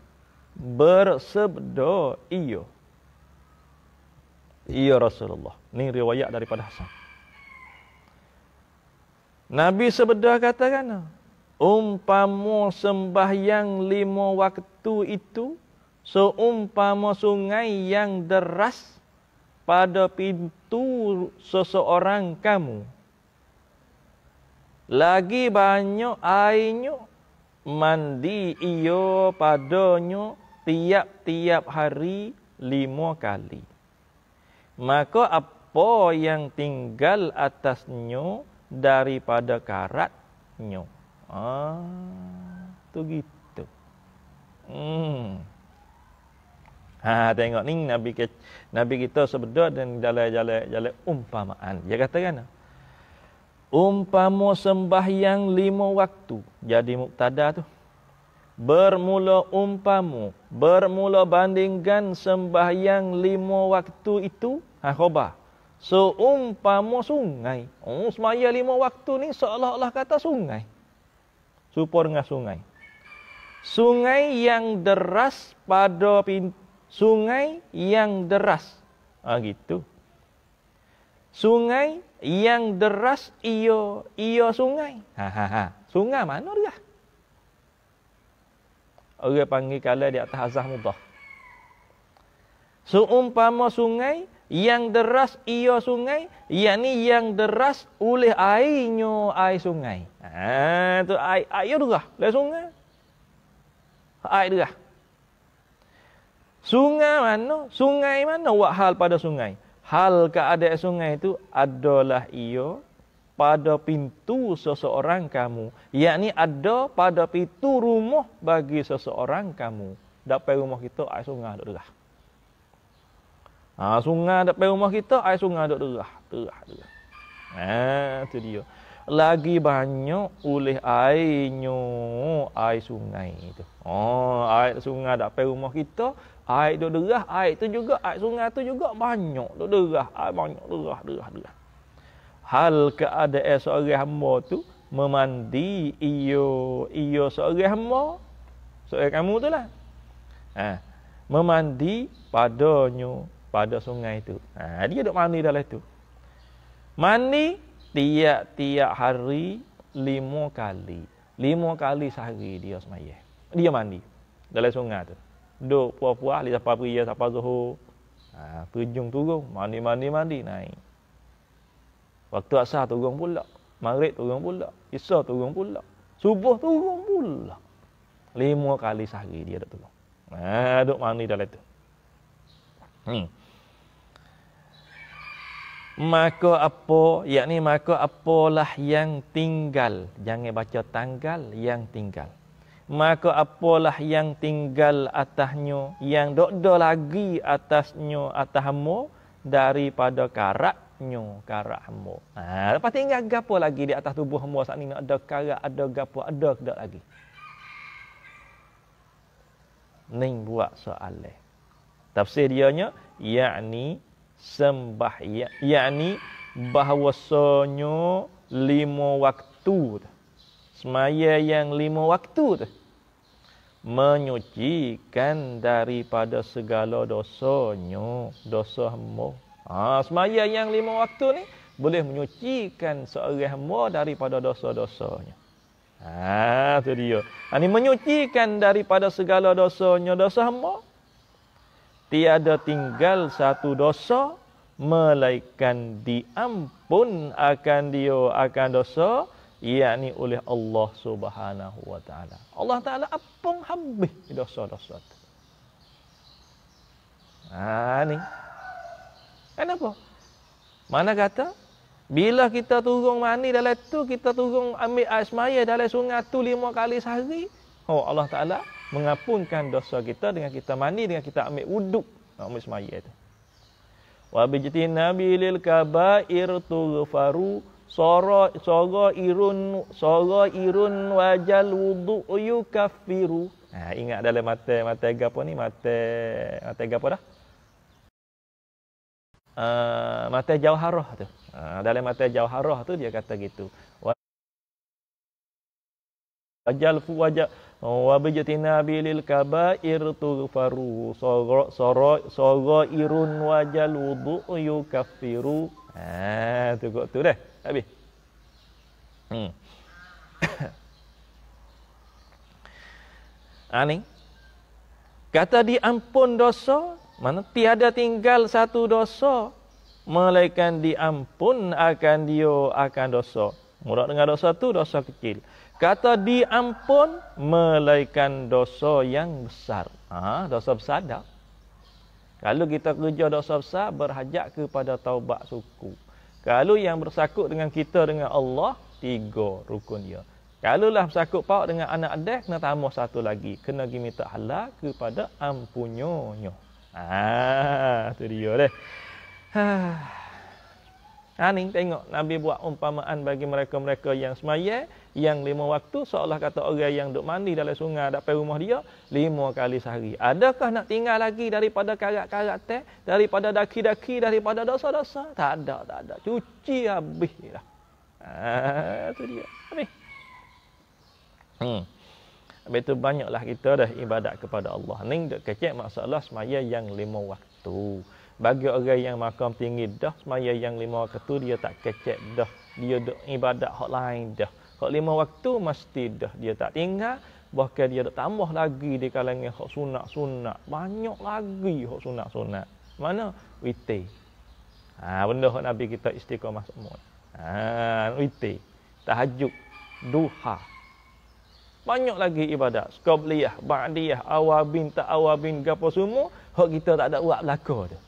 bersabda iyo iyo Rasulullah Ini riwayat daripada Hasan Nabi sebeda kata kan umpama sembahyang lima waktu itu seumpama sungai yang deras pada pintu seseorang kamu lagi banyak airnya mandi ia padanya tiap-tiap hari lima kali. Maka apa yang tinggal atasnya daripada karatnya. Ah, tu gitu. Hmm. Ha, tengok ni Nabi, Nabi kita sebeda dan jalan-jalan umpamaan. Dia kata kan? Ah, Umpama sembahyang lima waktu. Jadi muktada tu. Bermula umpama. Bermula bandingkan sembahyang lima waktu itu. Ha, So, umpama sungai. Oh, semaya lima waktu ni seolah-olah kata sungai. Supur dengan sungai. Sungai yang deras pada pintu. Sungai yang deras. Ha, gitu. Sungai yang deras iyo iyo sungai. Ha ha ha. Sungai mana dia? Orang panggil kala di atas azah mudah. Seumpama sungai yang deras iyo sungai, yakni yang deras oleh airnya air sungai. Ha tu air air dia lah sungai. Air dia. Lah. Sungai mana? Sungai mana? Wahal pada sungai hal keadaan sungai itu adalah ia pada pintu seseorang kamu. Yakni ada pada pintu rumah bagi seseorang kamu. Dapai rumah kita, air sungai duduk derah. Ha, sungai dapai rumah kita, air sungai duduk derah. Derah, derah. Ha, itu dia. Lagi banyak oleh airnya air sungai itu. Oh, air sungai dapai rumah kita, Air e tu derah, air tu juga, air sungai tu juga banyak tu derah, air banyak derah, derah, derah. Hal keadaan seorang hamba tu memandi iyo iyo seorang hamba seorang kamu tu lah. Ha. Memandi padanya pada sungai itu. Ha, dia duduk mandi dalam itu. Mandi tiap-tiap hari lima kali. Lima kali sehari dia semayah. Dia mandi dalam sungai tu. Duk puah-puah Lepas sampai pergi ya, sampai zuhur ha, Perjung turun Mandi-mandi-mandi naik Waktu asal turun pula Maghrib turun pula Isa turun pula Subuh turun pula Lima kali sehari dia ada turun ha, Duk mandi dalam tu Hmm. Maka apa yakni maka apalah yang tinggal jangan baca tanggal yang tinggal maka apalah yang tinggal atasnya yang dokdo lagi atasnya atasmu daripada karaknya karakmu ha lepas tinggal gapo lagi di atas tubuhmu saat ini ada karak ada gapo ada kedak lagi Neng buat soalan tafsir dianya yakni sembah ya, yakni bahwasanya lima waktu semaya yang lima waktu tu menyucikan daripada segala dosanya, dosa hamba. Ha, semayang yang lima waktu ni boleh menyucikan seorang hamba daripada dosa-dosanya. Ha, tu dia. Ani ha, menyucikan daripada segala dosanya, dosa hamba. Tiada tinggal satu dosa melainkan diampun akan dia akan dosa ia ni oleh Allah Subhanahu wa taala. Allah taala apung habis dosa-dosa tu. Ha ni. Kenapa? Mana kata bila kita turun mani dalam tu kita turun ambil air dalam sungai tu lima kali sehari, oh Allah taala mengampunkan dosa kita dengan kita mani dengan kita ambil wuduk, ambil semaya tu. Wa Nabi lil kabair tughfaru sara sara irun sara irun wajal wudu yukaffiru ha ingat dalam mata mata gapo ni mata mata gapo dah uh, mata jauharah tu ha, dalam mata jauharah tu dia kata gitu wajal fu wajal wa bijatina bilil kabair tughfaru sagra sara irun wajal wudu yukaffiru ha tu kok tu dah Habis. Hmm. ha, ni. Kata diampun dosa, mana tiada tinggal satu dosa. Melainkan diampun akan dia akan dosa. murak dengan dosa tu dosa kecil. Kata diampun melainkan dosa yang besar. ha, dosa besar dah. Kalau kita kerja dosa besar, berhajat kepada taubat suku. Kalau yang bersakut dengan kita dengan Allah, tiga rukun dia. Kalau lah bersakut pak dengan anak adik, kena tambah satu lagi. Kena pergi minta halal kepada ampunyonya. Ah, tu dia deh. Ha. Ah. Ha ni tengok Nabi buat umpamaan bagi mereka-mereka yang semaya yang lima waktu seolah kata orang yang duk mandi dalam sungai dapat rumah dia lima kali sehari. Adakah nak tinggal lagi daripada karat-karat teh, daripada daki-daki, daripada dosa-dosa? Tak ada, tak ada. Cuci habis lah. Ah, ha, tu dia. Habis. Hmm. Habis tu banyaklah kita dah ibadat kepada Allah. Ning dak kecek masalah semaya yang lima waktu. Bagi orang yang makam tinggi dah semaya yang lima waktu dia tak kecek dah. Dia dak ibadat hak lain dah. Kalau lima waktu mesti dah dia tak tinggal bahkan dia tak tambah lagi di kalangan hak sunat-sunat. Banyak lagi hak sunat-sunat. Mana witir. Ha benda hak Nabi kita istiqamah semua. Ha witir. Tahajud, duha. Banyak lagi ibadat, qabliyah, ba'diyah, awabin, tak awabin, gapo semua hak kita tak ada buat belaka tu.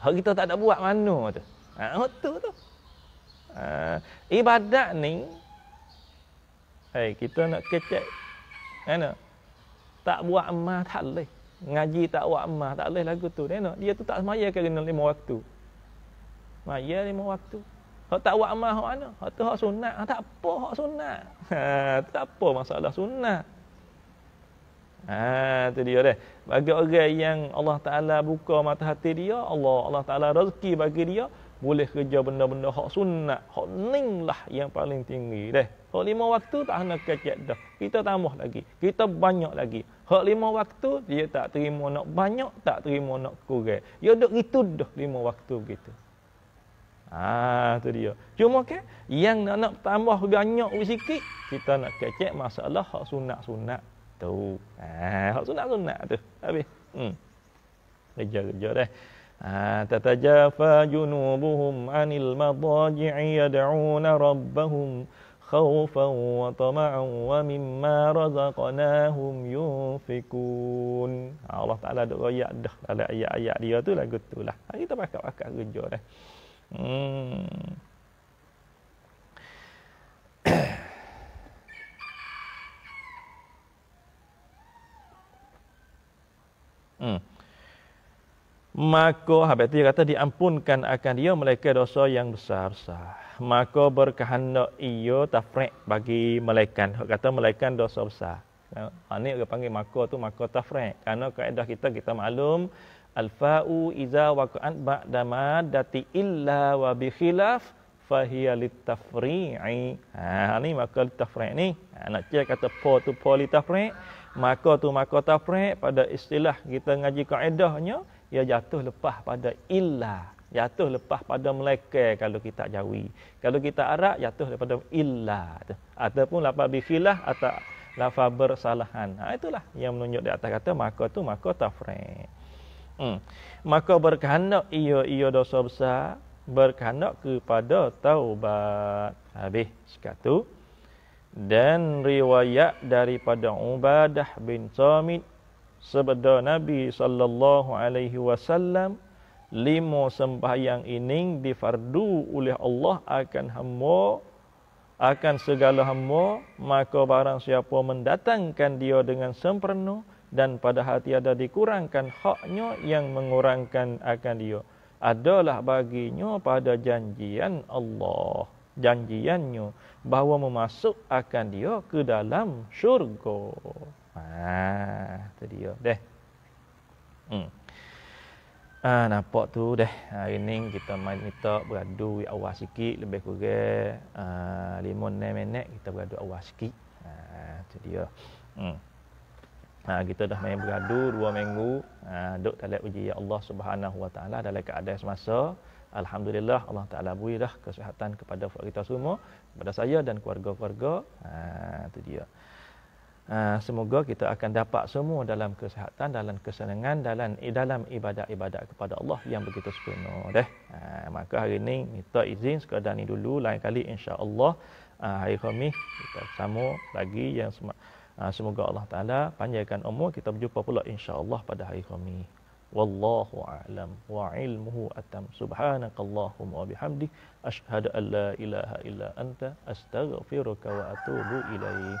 Hak kita tak ada buat mana tu? Ha tu tu. Uh, ibadat ni hey, kita nak kecek kan tak buat amal tak leh ngaji tak buat amal tak leh lagu tu kan dia tu tak semaya ke kena lima waktu maya lima waktu hak tak buat amal hak mana hak tu hak sunat hak ah, tak apa hak sunat ha, tak apa masalah sunat Ha, tu dia deh. Bagi orang yang Allah Taala buka mata hati dia, Allah Allah Taala rezeki bagi dia, boleh kerja benda-benda hak sunat, hak ning lah yang paling tinggi deh. Hak lima waktu tak hanya kecek dah. Kita tambah lagi. Kita banyak lagi. Hak lima waktu dia tak terima nak banyak, tak terima nak kurang. Ya dok itu dah lima waktu begitu. Ah tu dia. Cuma ke okay? yang nak nak tambah banyak sikit, kita nak kecek masalah hak sunat-sunat tu. Ah hak sunat-sunat tu. Habis. Hmm. Kerja-kerja deh. Kerja, تتجافى جنوبهم عن المضاجع يدعون ربهم خوفا وطمعا ومما رزقناهم ينفقون الله تعالى دغيا دغ على اي اي dia tu lagu tu lah hari tu pakak pakak kerja dah hmm hmm Maka habis itu dia kata diampunkan akan dia mereka dosa yang besar besar. Maka berkehendak ia tafrek bagi malaikat. kata malaikat dosa besar. Ha, ini orang panggil maka tu maka tafrek. Karena kaedah kita kita maklum. Alfau fau iza waqa'an ba'dama dati illa wa bi khilaf fahiya litafri'i. Ha, ini ha, maka litafri'i ni. Ha, nak cakap kata po tu po litafri'i. Maka tu maka tafri'i pada istilah kita ngaji kaedahnya ia jatuh lepas pada illa jatuh lepas pada malaika kalau kita jawi kalau kita arab jatuh daripada illa ataupun lafaz bikhilah atau lafaz bersalahan ha, itulah yang menunjuk di atas kata maka tu maka tafriq hmm. maka berkehendak ia ia dosa besar berkehendak kepada taubat habis sekatu dan riwayat daripada Ubadah bin Samit sebeda Nabi sallallahu alaihi wasallam limo sembahyang ini difardu oleh Allah akan hamba akan segala hamba maka barang siapa mendatangkan dia dengan sempurna dan pada hati ada dikurangkan haknya yang mengurangkan akan dia adalah baginya pada janjian Allah janjiannya bahwa memasuk akan dia ke dalam syurga Ah, tu dia. Deh. Hmm. Ah, nampak tu deh. Hari ni kita main minta beradu awal sikit lebih kurang ah lima enam minit kita beradu awal sikit. Ah, tu dia. Hmm. Ha, kita dah main beradu dua minggu ha, duk dalam uji ya Allah Subhanahu Wa Taala dalam keadaan semasa alhamdulillah Allah Taala beri dah kesihatan kepada kita semua kepada saya dan keluarga-keluarga Ah, tu dia Ah, semoga kita akan dapat semua dalam kesehatan, dalam kesenangan, dalam dalam ibadat-ibadat kepada Allah yang begitu sepenuh deh. Ha, maka hari ini minta izin sekadar ni dulu lain kali insya-Allah ah, hari Khamis kita sama lagi yang semoga Allah Taala panjangkan umur kita berjumpa pula insya-Allah pada hari Khamis. والله اعلم وعلمه اتم سبحانك اللهم وبحمدك اشهد ان ilaha illa anta astaghfiruka wa atubu اليك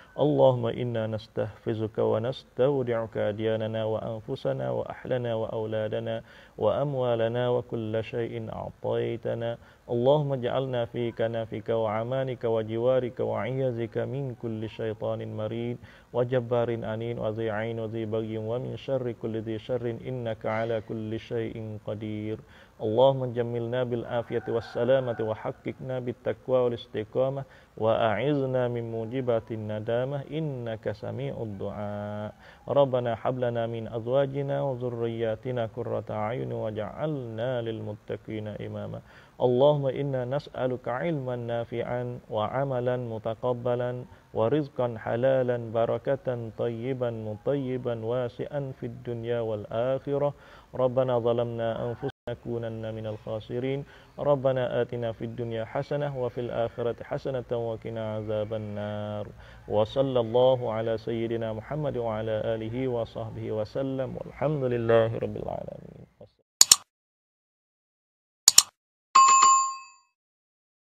اللهم إنا نستحفظك ونستودعك أدياننا وأنفسنا وأهلنا وأولادنا وأموالنا وكل شيء أعطيتنا اللهم اجعلنا في كنفك وعمانك وجوارك وعيزك من كل شيطان مريد وجبار أنين وذي عين وذي بغي ومن شر كل ذي شر إنك على كل شيء قدير اللهم جملنا بالعافية والسلامة وحققنا بالتقوى والاستقامة وأعذنا من موجبات الندامة إنك سميع الدعاء ربنا حبلنا من أزواجنا وذرياتنا كرة عين وجعلنا للمتقين إماما اللهم إنا نسألك علما نافعا وعملا متقبلا ورزقا حلالا بركة طيبا مطيبا واسعا في الدنيا والآخرة ربنا ظلمنا أنفسنا نكونن من الخاسرين ربنا آتنا في الدنيا حسنة وفي الآخرة حسنة وقنا عذاب النار وصلى الله على سيدنا محمد وعلى آله وصحبه وسلم والحمد لله رب العالمين